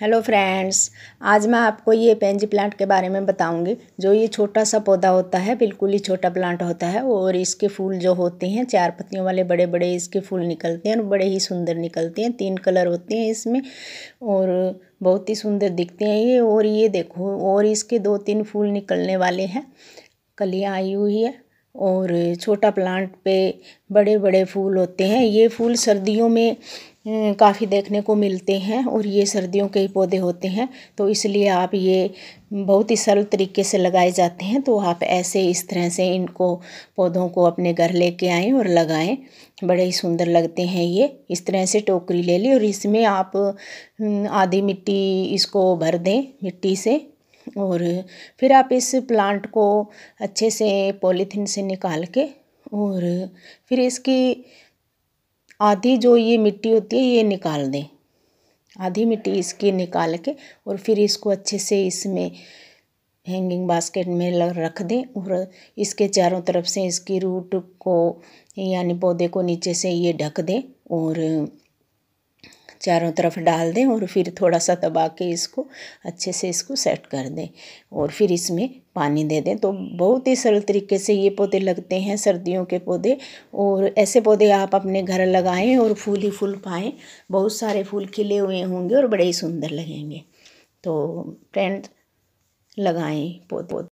hello friends आज मैं आपको ये पेंजी प्लांट के बारे में बताऊंगी जो ये छोटा सा पौधा होता है बिल्कुल ही छोटा प्लांट होता है और इसके फूल जो होते हैं चार पत्तियों वाले बड़े बड़े इसके फूल निकलते हैं और बड़े ही सुंदर निकलते हैं तीन कलर होते हैं इसमें और बहुत ही सुंदर दिखते हैं ये और ये देखो और इसके दो तीन फूल निकलने वाले हैं कलियाँ आई हुई है और छोटा प्लांट पे बड़े बड़े फूल होते हैं ये फूल सर्दियों में हम्म, काफ़ी देखने को मिलते हैं और ये सर्दियों के ही पौधे होते हैं तो इसलिए आप ये बहुत ही सरल तरीके से लगाए जाते हैं तो आप ऐसे इस तरह से इनको पौधों को अपने घर लेके आएँ और लगाएं बड़े ही सुंदर लगते हैं ये इस तरह से टोकरी ले ली और इसमें आप हम्म, आधी मिट्टी इसको भर दें मिट्टी से और फिर आप इस प्लांट को अच्छे से पॉलीथीन से निकाल के और फिर इसकी आधी जो ये मिट्टी होती है ये निकाल दें आधी मिट्टी इसकी निकाल के और फिर इसको अच्छे से इसमें हैंगिंग बास्केट में रख दें और इसके चारों तरफ से इसकी रूट को यानी पौधे को नीचे से ये ढक दें और चारों तरफ डाल दें और फिर थोड़ा सा दबा के इसको अच्छे से इसको सेट कर दें और फिर इसमें पानी दे दें तो बहुत ही सरल तरीके से ये पौधे लगते हैं सर्दियों के पौधे और ऐसे पौधे आप अपने घर लगाएं और फूल ही फूल पाएँ बहुत सारे फूल खिले हुए होंगे और बड़े ही सुंदर लगेंगे तो फ्रेंड लगाएँ पौधे